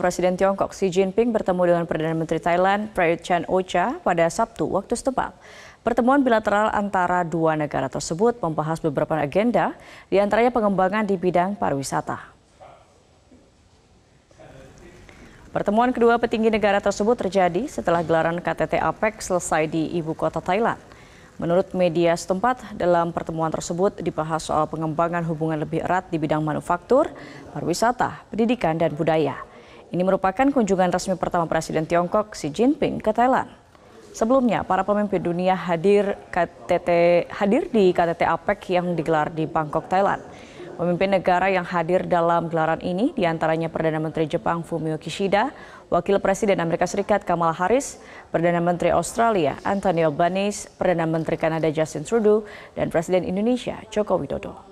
Presiden Tiongkok Xi Jinping bertemu dengan Perdana Menteri Thailand Prayut Chan Ocha pada Sabtu waktu setempat. Pertemuan bilateral antara dua negara tersebut membahas beberapa agenda, diantaranya pengembangan di bidang pariwisata. Pertemuan kedua petinggi negara tersebut terjadi setelah gelaran KTT APEC selesai di ibu kota Thailand. Menurut media setempat, dalam pertemuan tersebut dibahas soal pengembangan hubungan lebih erat di bidang manufaktur, pariwisata, pendidikan, dan budaya. Ini merupakan kunjungan resmi pertama Presiden Tiongkok Xi Jinping ke Thailand. Sebelumnya, para pemimpin dunia hadir KTT hadir di KTT APEC yang digelar di Bangkok, Thailand. Pemimpin negara yang hadir dalam gelaran ini diantaranya Perdana Menteri Jepang Fumio Kishida, Wakil Presiden Amerika Serikat Kamala Harris, Perdana Menteri Australia Anthony Albanese, Perdana Menteri Kanada Justin Trudeau, dan Presiden Indonesia Joko Widodo.